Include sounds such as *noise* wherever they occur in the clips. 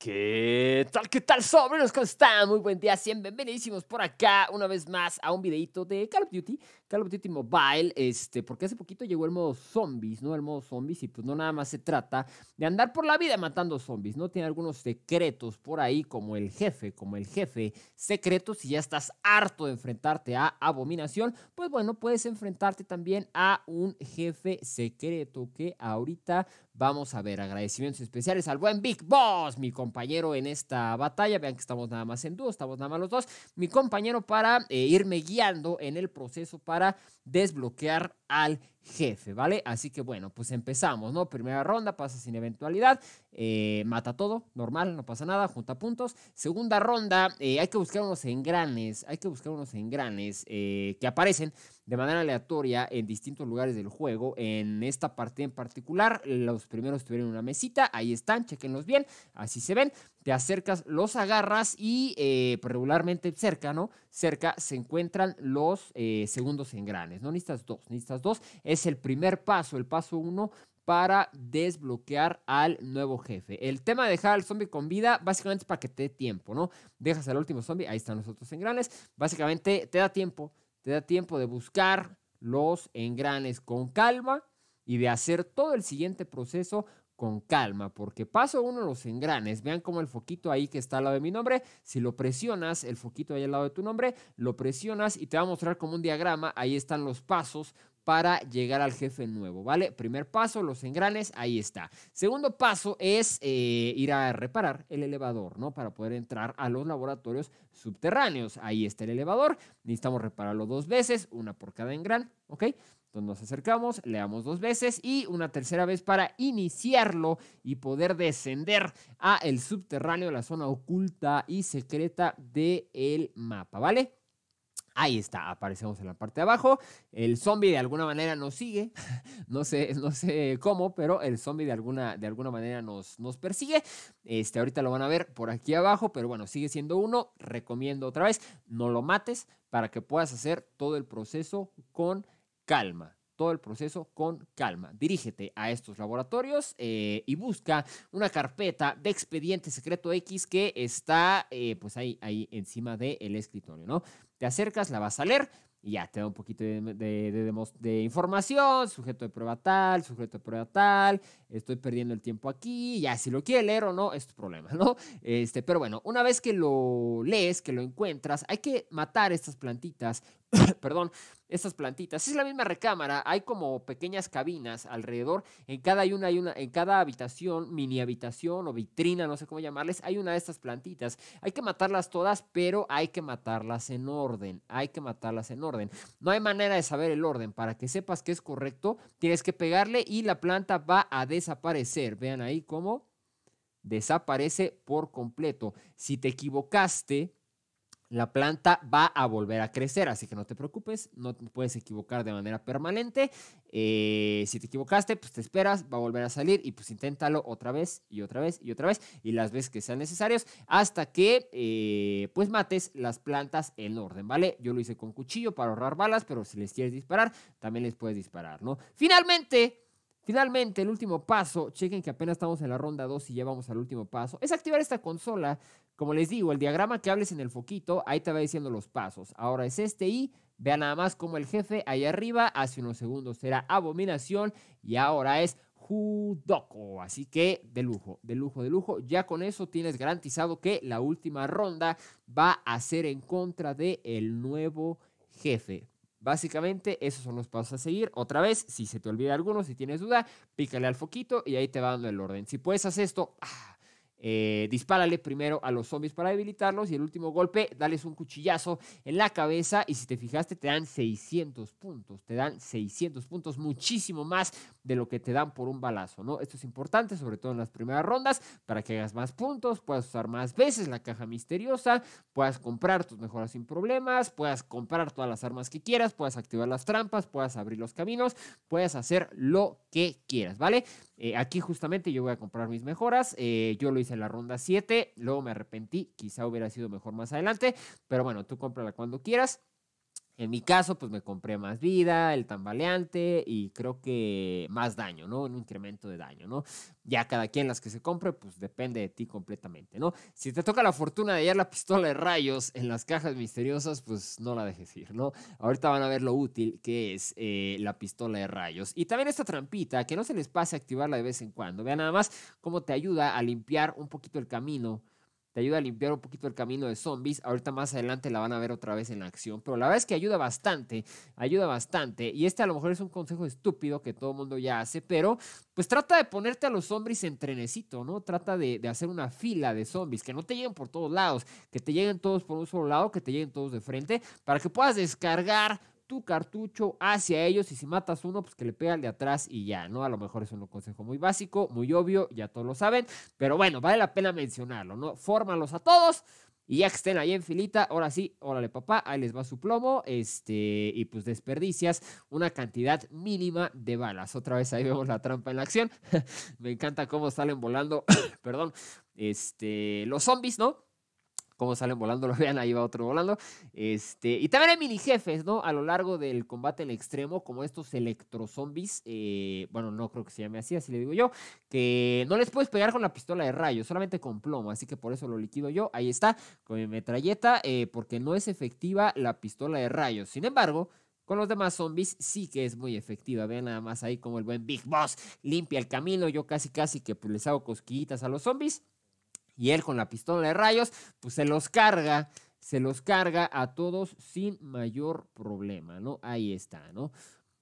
¿Qué tal? ¿Qué tal, sobrinos? ¿Cómo están? Muy buen día, sean bienvenidísimos por acá una vez más a un videito de Call of Duty, Call of Duty Mobile, este, porque hace poquito llegó el modo zombies, ¿no? El modo zombies y pues no nada más se trata de andar por la vida matando zombies, ¿no? Tiene algunos secretos por ahí como el jefe, como el jefe secreto, si ya estás harto de enfrentarte a abominación, pues bueno, puedes enfrentarte también a un jefe secreto que ahorita vamos a ver. Agradecimientos especiales al buen Big Boss, mi compañero compañero en esta batalla. Vean que estamos nada más en dúo, estamos nada más los dos. Mi compañero para eh, irme guiando en el proceso para desbloquear al jefe, ¿vale? Así que bueno, pues empezamos, ¿no? Primera ronda pasa sin eventualidad, eh, mata todo, normal, no pasa nada, junta puntos. Segunda ronda, eh, hay que buscar unos engranes, hay que buscar unos engranes que aparecen de manera aleatoria en distintos lugares del juego. En esta parte en particular, los primeros tuvieron una mesita, ahí están, chequenlos bien, así se ven. Te acercas, los agarras y eh, pues, regularmente cerca, ¿no? Cerca se encuentran los eh, segundos engranes, ¿no? Necesitas dos, necesitas dos. Es el primer paso, el paso uno para desbloquear al nuevo jefe. El tema de dejar al zombie con vida, básicamente es para que te dé tiempo, ¿no? Dejas al último zombie, ahí están los otros engranes, básicamente te da tiempo te da tiempo de buscar los engranes con calma y de hacer todo el siguiente proceso con calma, porque paso uno los engranes. Vean como el foquito ahí que está al lado de mi nombre, si lo presionas, el foquito ahí al lado de tu nombre, lo presionas y te va a mostrar como un diagrama, ahí están los pasos para llegar al jefe nuevo, ¿vale? Primer paso, los engranes, ahí está. Segundo paso es eh, ir a reparar el elevador, ¿no? Para poder entrar a los laboratorios subterráneos. Ahí está el elevador, necesitamos repararlo dos veces, una por cada engran, ¿ok? Entonces nos acercamos, le damos dos veces y una tercera vez para iniciarlo y poder descender a el subterráneo, la zona oculta y secreta del el mapa, ¿vale? Ahí está, aparecemos en la parte de abajo. El zombie de alguna manera nos sigue. *laughs* No sé, no sé cómo, pero el zombie de alguna, de alguna manera nos, nos persigue. Este, ahorita lo van a ver por aquí abajo, pero bueno, sigue siendo uno. Recomiendo otra vez, no lo mates para que puedas hacer todo el proceso con calma todo el proceso con calma. Dirígete a estos laboratorios eh, y busca una carpeta de expediente secreto X que está eh, pues ahí, ahí encima del escritorio, ¿no? Te acercas, la vas a leer y ya te da un poquito de, información, sujeto de prueba tal, sujeto de prueba tal, estoy perdiendo el tiempo aquí, ya si lo quiere leer o no, es tu problema, *laughs* ¿no? Este, pero bueno, una vez que lo lees, que lo encuentras, hay que matar estas plantitas *laughs* perdón, estas plantitas. Es la misma recámara, hay como pequeñas cabinas alrededor. En cada una, hay una, en cada habitación, mini habitación o vitrina, no sé cómo llamarles, hay una de estas plantitas. Hay que matarlas todas, pero hay que matarlas en orden. Hay que matarlas en orden. No hay manera de saber el orden. Para que sepas que es correcto, tienes que pegarle y la planta va a desaparecer. Vean ahí cómo desaparece por completo. Si te equivocaste, la planta va a volver a crecer, así que no te preocupes, no te puedes equivocar de manera permanente. Eh, si te equivocaste, pues te esperas, va a volver a salir y pues inténtalo otra vez y otra vez y otra vez y las veces que sean necesarios hasta que eh, pues mates las plantas en orden, ¿vale? Yo lo hice con cuchillo para ahorrar balas, pero si les quieres disparar, también les puedes disparar, ¿no? Finalmente... Finalmente, el último paso, chequen que apenas estamos en la ronda 2 y ya vamos al último paso, es activar esta consola. Como les digo, el diagrama que hables en el foquito, ahí te va diciendo los pasos. Ahora es este y vean nada más como el jefe ahí arriba, hace unos segundos era abominación y ahora es Judoko. Así que de lujo, de lujo, de lujo. Ya con eso tienes garantizado que la última ronda va a ser en contra del el nuevo jefe. Básicamente, esos son los pasos a seguir. Otra vez, si se te olvida alguno, si tienes duda, pícale al foquito y ahí te va dando el orden. Si puedes hacer esto, ah, eh, dispárale primero a los zombies para debilitarlos y el último golpe, dales un cuchillazo en la cabeza y si te fijaste te dan 600 puntos, te dan 600 puntos, muchísimo más de lo que te dan por un balazo, ¿no? Esto es importante, sobre todo en las primeras rondas, para que hagas más puntos, puedas usar más veces la caja misteriosa, puedas comprar tus mejoras sin problemas, puedas comprar todas las armas que quieras, puedas activar las trampas, puedas abrir los caminos, puedas hacer lo que quieras, ¿vale? Eh, aquí justamente yo voy a comprar mis mejoras. Eh, yo lo hice en la ronda 7, luego me arrepentí, quizá hubiera sido mejor más adelante, pero bueno, tú cómprala cuando quieras. En mi caso, pues me compré más vida, el tambaleante y creo que más daño, ¿no? Un incremento de daño, ¿no? Ya cada quien las que se compre, pues depende de ti completamente, ¿no? Si te toca la fortuna de hallar la pistola de rayos en las cajas misteriosas, pues no la dejes ir, ¿no? Ahorita van a ver lo útil que es eh, la pistola de rayos. Y también esta trampita, que no se les pase activarla de vez en cuando. Vean nada más cómo te ayuda a limpiar un poquito el camino te ayuda a limpiar un poquito el camino de zombies. Ahorita más adelante la van a ver otra vez en acción, pero la verdad es que ayuda bastante, ayuda bastante. Y este a lo mejor es un consejo estúpido que todo el mundo ya hace, pero pues trata de ponerte a los zombies en trenecito, ¿no? Trata de, de hacer una fila de zombies, que no te lleguen por todos lados, que te lleguen todos por un solo lado, que te lleguen todos de frente, para que puedas descargar tu cartucho hacia ellos y si matas uno, pues que le pega al de atrás y ya, ¿no? A lo mejor es un consejo muy básico, muy obvio, ya todos lo saben, pero bueno, vale la pena mencionarlo, ¿no? Fórmalos a todos. Y ya que estén ahí en filita, ahora sí, órale papá, ahí les va su plomo, este, y pues desperdicias una cantidad mínima de balas. Otra vez ahí *laughs* vemos la trampa en la acción. *laughs* Me encanta cómo salen volando, *coughs* perdón, este, los zombies, ¿no? cómo salen volando, *laughs* lo vean, ahí va otro volando. Este, y también hay mini jefes, ¿no? A lo largo del combate en extremo, como estos electrozombies, eh, bueno, no creo que se llame así, así le digo yo, que no les puedes pegar con la pistola de rayos, solamente con plomo, así que por eso lo liquido yo, ahí está, con mi metralleta, eh, porque no es efectiva la pistola de rayos. Sin embargo, con los demás zombies sí que es muy efectiva. Vean nada más ahí como el buen Big Boss limpia el camino. Yo casi casi que pues, les hago cosquillitas a los zombies y él con la pistola de rayos, pues se los carga, se los carga a todos sin mayor problema, ¿no? Ahí está, ¿no?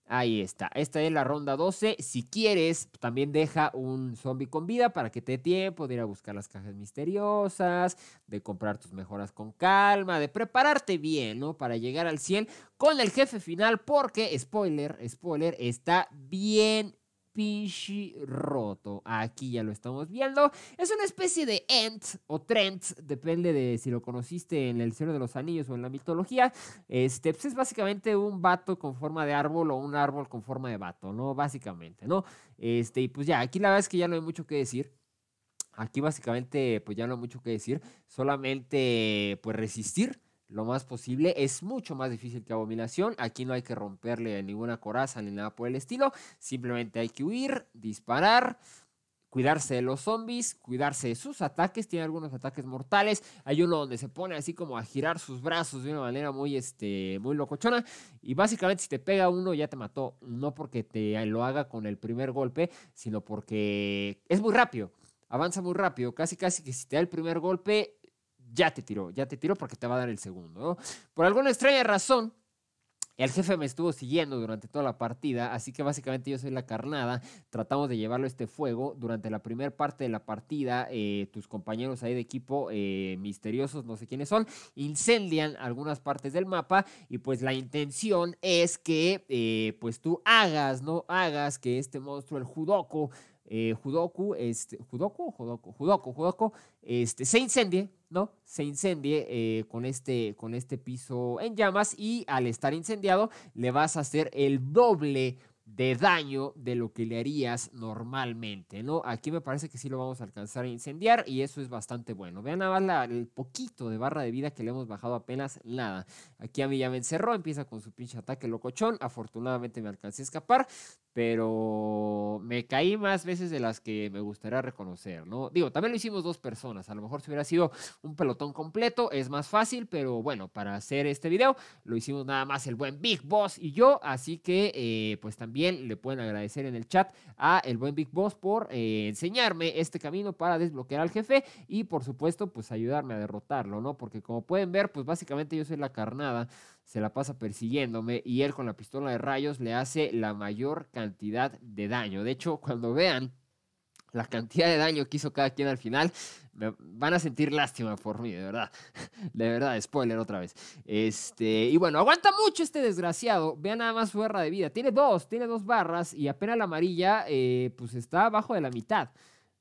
Ahí está. Esta es la ronda 12. Si quieres, también deja un zombie con vida para que te dé tiempo de ir a buscar las cajas misteriosas, de comprar tus mejoras con calma, de prepararte bien, ¿no? Para llegar al 100 con el jefe final, porque, spoiler, spoiler, está bien, Pishi roto. Aquí ya lo estamos viendo. Es una especie de Ent o Trent, depende de si lo conociste en El Señor de los Anillos o en la mitología. Este, pues es básicamente un vato con forma de árbol o un árbol con forma de vato, ¿no? Básicamente, ¿no? Este, y pues ya, aquí la verdad es que ya no hay mucho que decir. Aquí básicamente, pues ya no hay mucho que decir. Solamente, pues resistir lo más posible. Es mucho más difícil que Abominación. Aquí no hay que romperle ninguna coraza ni nada por el estilo. Simplemente hay que huir, disparar, cuidarse de los zombies, cuidarse de sus ataques. Tiene algunos ataques mortales. Hay uno donde se pone así como a girar sus brazos de una manera muy, este, muy locochona. Y básicamente si te pega uno ya te mató. No porque te lo haga con el primer golpe, sino porque es muy rápido. Avanza muy rápido, casi casi que si te da el primer golpe, ya te tiró, ya te tiró porque te va a dar el segundo. Por alguna extraña razón, el jefe me estuvo siguiendo durante toda la partida, así que básicamente yo soy la carnada. Tratamos de llevarlo este fuego. Durante la primera parte de la partida, eh, tus compañeros ahí de equipo, eh, misteriosos, no sé quiénes son, incendian algunas partes del mapa y pues la intención es que eh, pues tú hagas, ¿no? Hagas que este monstruo, el judoco... Eh, Judoku, este, Judoku, Judoku, Judoku, Judoku, este, se incendie, ¿no? Se incendie eh, con, este, con este piso en llamas y al estar incendiado le vas a hacer el doble de daño de lo que le harías normalmente, ¿no? Aquí me parece que sí lo vamos a alcanzar a incendiar y eso es bastante bueno. Vean a ver el poquito de barra de vida que le hemos bajado apenas nada. Aquí a mí ya me encerró, empieza con su pinche ataque locochón, afortunadamente me alcancé a escapar pero me caí más veces de las que me gustaría reconocer, ¿no? Digo, también lo hicimos dos personas, a lo mejor si hubiera sido un pelotón completo es más fácil, pero bueno, para hacer este video lo hicimos nada más el buen Big Boss y yo, así que eh, pues también le pueden agradecer en el chat a el buen Big Boss por eh, enseñarme este camino para desbloquear al jefe y por supuesto pues ayudarme a derrotarlo, ¿no? Porque como pueden ver, pues básicamente yo soy la carnada se la pasa persiguiéndome y él con la pistola de rayos le hace la mayor cantidad de daño. De hecho, cuando vean la cantidad de daño que hizo cada quien al final, van a sentir lástima por mí, de verdad. *laughs* De verdad, spoiler otra vez. Este, y bueno, aguanta mucho este desgraciado. Vean nada más su barra de vida. Tiene dos, tiene dos barras y apenas la amarilla, eh, pues está abajo de la mitad.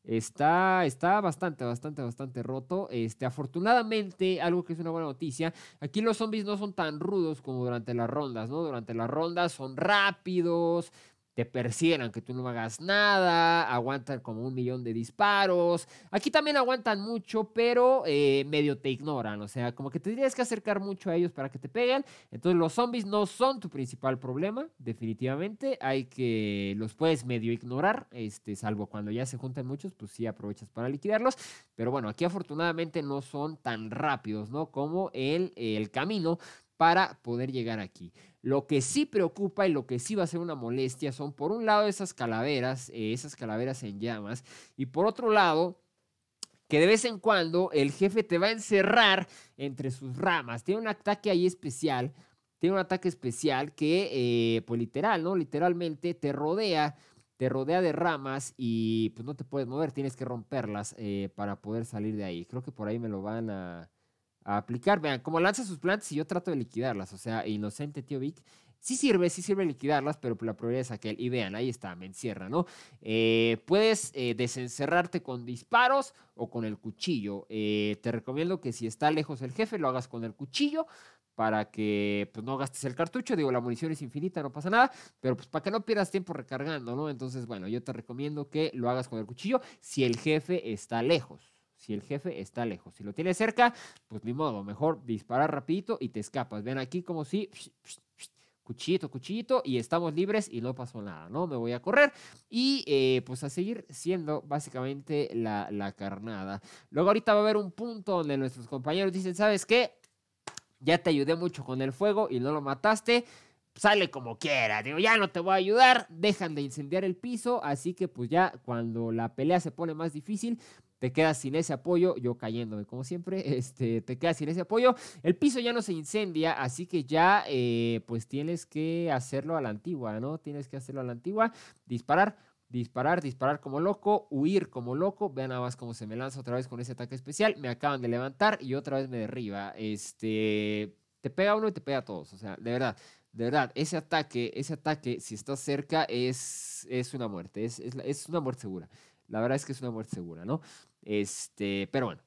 Está, está bastante, bastante, bastante roto. Este, afortunadamente, algo que es una buena noticia, aquí los zombies no son tan rudos como durante las rondas, ¿no? Durante las rondas son rápidos, te persiguen aunque tú no hagas nada, aguantan como un millón de disparos. Aquí también aguantan mucho, pero eh, medio te ignoran, o sea, como que te tendrías que acercar mucho a ellos para que te peguen. Entonces los zombies no son tu principal problema, definitivamente. Hay que los puedes medio ignorar, este, salvo cuando ya se juntan muchos, pues sí aprovechas para liquidarlos. Pero bueno, aquí afortunadamente no son tan rápidos, ¿no? Como el camino para poder llegar aquí. Lo que sí preocupa y lo que sí va a ser una molestia son, por un lado, esas calaveras, eh, esas calaveras en llamas, y por otro lado, que de vez en cuando el jefe te va a encerrar entre sus ramas. Tiene un ataque ahí especial, tiene un ataque especial que, eh, pues literal, ¿no? Literalmente te rodea, te rodea de ramas y pues no te puedes mover, tienes que romperlas eh, para poder salir de ahí. Creo que por ahí me lo van a a aplicar. Vean, como lanza sus plantas y yo trato de liquidarlas. O sea, inocente, tío Vic. Sí sirve, sí sirve liquidarlas, pero la prioridad es aquel. Y vean, ahí está, me encierra, ¿no? Eh, puedes eh, desencerrarte con disparos o con el cuchillo. Eh, te recomiendo que si está lejos el jefe, lo hagas con el cuchillo para que pues, no gastes el cartucho. Digo, la munición es infinita, no pasa nada, pero pues para que no pierdas tiempo recargando, ¿no? Entonces, bueno, yo te recomiendo que lo hagas con el cuchillo si el jefe está lejos si el jefe está lejos. Si lo tiene cerca, pues ni modo, mejor disparar rapidito y te escapas. Ven aquí como si cuchito cuchito y estamos libres y no pasó nada, ¿no? Me voy a correr y eh, pues a seguir siendo básicamente la, la carnada. Luego ahorita va a haber un punto donde nuestros compañeros dicen, ¿sabes qué? Ya te ayudé mucho con el fuego y no lo mataste sale como quiera. Digo, ya no te voy a ayudar. Dejan de incendiar el piso. Así que pues ya cuando la pelea se pone más difícil, te quedas sin ese apoyo, yo cayéndome como siempre, *laughs* este, te quedas sin ese apoyo, el piso ya no se incendia, así que ya eh, pues tienes que hacerlo a la antigua, ¿no? Tienes que hacerlo a la antigua, disparar, disparar, disparar como loco, huir como loco. Vean nada más cómo se me lanza otra vez con ese ataque especial. Me acaban de levantar y otra vez me derriba. Este, te pega uno y te pega a todos. O sea, de verdad, de verdad, ese ataque, ese ataque, si estás cerca, es, es una muerte, es una muerte segura la verdad es que es una muerte segura, ¿no? Este, pero bueno,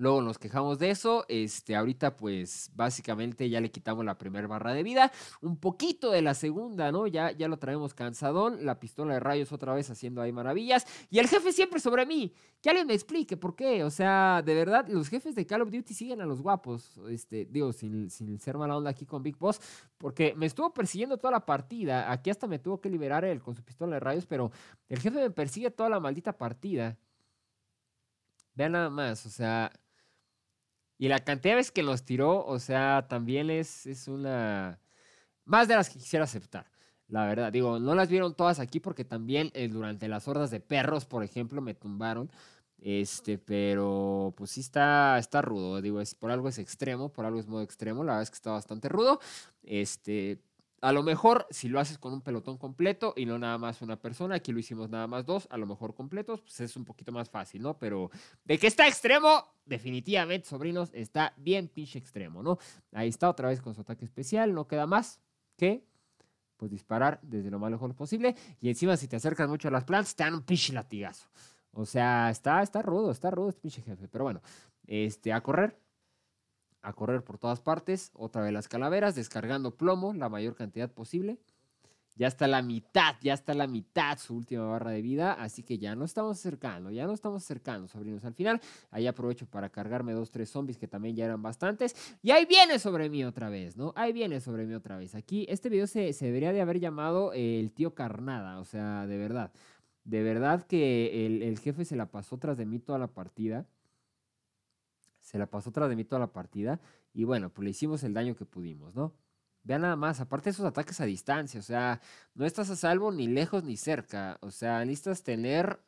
Luego nos quejamos de eso. Este, ahorita, pues, básicamente ya le quitamos la primera barra de vida. Un poquito de la segunda, ¿no? Ya, ya lo traemos cansadón. La pistola de rayos otra vez haciendo ahí maravillas. Y el jefe siempre sobre mí. Que alguien me explique por qué. O sea, de verdad, los jefes de Call of Duty siguen a los guapos. Este, digo, sin, sin ser mala onda aquí con Big Boss. Porque me estuvo persiguiendo toda la partida. Aquí hasta me tuvo que liberar él con su pistola de rayos. Pero el jefe me persigue toda la maldita partida. Vean nada más, o sea, y la cantidad de veces que los tiró, o sea, también es, es una... Más de las que quisiera aceptar, la verdad. Digo, no las vieron todas aquí porque también eh, durante las hordas de perros, por ejemplo, me tumbaron. Este, pero pues sí está, está rudo. Digo, es, por algo es extremo, por algo es modo extremo. La verdad es que está bastante rudo. Este, a lo mejor, si lo haces con un pelotón completo y no nada más una persona, aquí lo hicimos nada más dos, a lo mejor completos, pues es un poquito más fácil, ¿no? Pero de que está extremo, definitivamente, sobrinos, está bien pinche extremo, ¿no? Ahí está otra vez con su ataque especial, no queda más que pues disparar desde lo más lejos posible. Y encima, si te acercas mucho a las plantas, te dan un pinche latigazo. O sea, está, está rudo, está rudo este pinche jefe. Pero bueno, este, a correr, a correr por todas partes, otra vez las calaveras, descargando plomo la mayor cantidad posible. Ya está la mitad, ya está la mitad su última barra de vida, así que ya no estamos acercando, ya no estamos acercando, sobrinos. Al final, ahí aprovecho para cargarme dos, tres zombies que también ya eran bastantes. Y ahí viene sobre mí otra vez, ¿no? Ahí viene sobre mí otra vez. Aquí, este video se, debería de haber llamado eh, el tío Carnada, o sea, de verdad. De verdad que el, el jefe se la pasó tras de mí toda la partida se la pasó tras de mí toda la partida. Y bueno, pues le hicimos el daño que pudimos, ¿no? Vean nada más, aparte de esos ataques a distancia, o sea, no estás a salvo ni lejos ni cerca. O sea, necesitas tener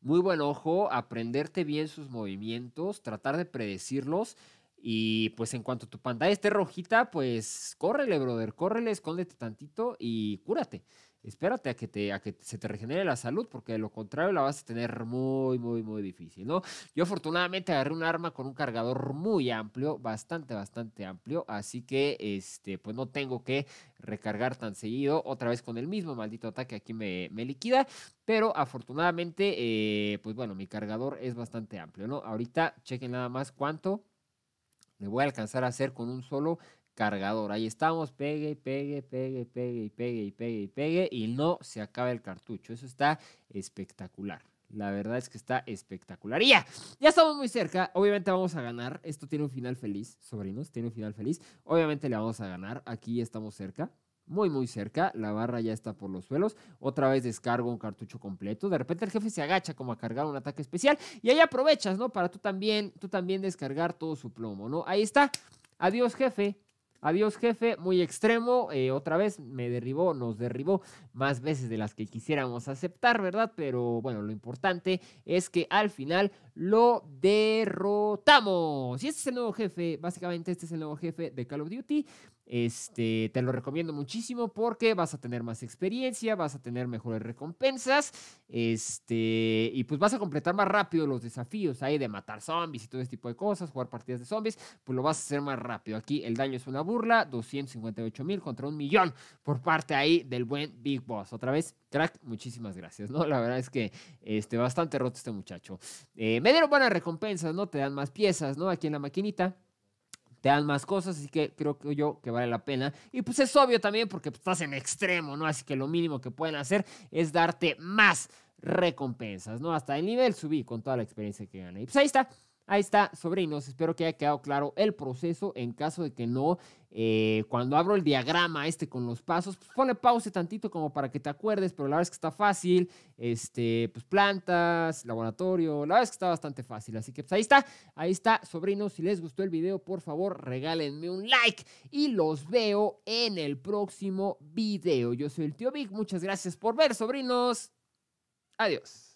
muy buen ojo, aprenderte bien sus movimientos, tratar de predecirlos. Y pues en cuanto tu pantalla esté rojita, pues córrele, brother, córrele, escóndete tantito y cúrate espérate a que, se te regenere la salud, porque de lo contrario la vas a tener muy, muy, muy difícil, ¿no? Yo afortunadamente agarré un arma con un cargador muy amplio, bastante, bastante amplio, así que, este, pues no tengo que recargar tan seguido, otra vez con el mismo maldito ataque aquí me, liquida, pero afortunadamente, eh, pues bueno, mi cargador es bastante amplio, ¿no? Ahorita chequen nada más cuánto me voy a alcanzar a hacer con un solo cargador. Ahí estamos, pegue, pegue, pegue, pegue, y pegue, y pegue, y pegue, y no se acaba el cartucho. Eso está espectacular. La verdad es que está espectacular. ya, ya estamos muy cerca. Obviamente vamos a ganar. Esto tiene un final feliz, sobrinos. Tiene un final feliz. Obviamente le vamos a ganar. Aquí estamos cerca muy muy cerca, la barra ya está por los suelos, otra vez descargo un cartucho completo, de repente el jefe se agacha como a cargar un ataque especial y ahí aprovechas, ¿no? Para tú también, tú también descargar todo su plomo, ¿no? Ahí está, adiós jefe, Adiós jefe, muy extremo, eh, otra vez me derribó, nos derribó más veces de las que quisiéramos aceptar, ¿verdad? Pero bueno, lo importante es que al final lo derrotamos. Y este es el nuevo jefe, básicamente este es el nuevo jefe de Call of Duty. Este, te lo recomiendo muchísimo porque vas a tener más experiencia, vas a tener mejores recompensas, este, y pues vas a completar más rápido los desafíos ahí de matar zombies y todo ese tipo de cosas, jugar partidas de zombies, pues lo vas a hacer más rápido. Aquí el daño es una burla, 258 mil contra un millón por parte ahí del buen Big Boss. Otra vez, crack, muchísimas gracias, ¿no? La verdad es que este, bastante roto este muchacho. Eh, me dieron buenas recompensas, ¿no? Te dan más piezas, ¿no? Aquí en la maquinita te dan más cosas, así que creo que yo que vale la pena. Y pues es obvio también porque pues, estás en extremo, ¿no? Así que lo mínimo que pueden hacer es darte más recompensas, ¿no? Hasta el nivel subí con toda la experiencia que gané. Y pues ahí está. Ahí está, sobrinos. Espero que haya quedado claro el proceso. En caso de que no, eh, cuando abro el diagrama este con los pasos, pues pone pause tantito como para que te acuerdes, pero la verdad es que está fácil. Este, pues plantas, laboratorio, la verdad es que está bastante fácil. Así que pues, ahí está, ahí está, sobrinos. Si les gustó el video, por favor, regálenme un like y los veo en el próximo video. Yo soy el tío Vic, muchas gracias por ver, sobrinos. Adiós.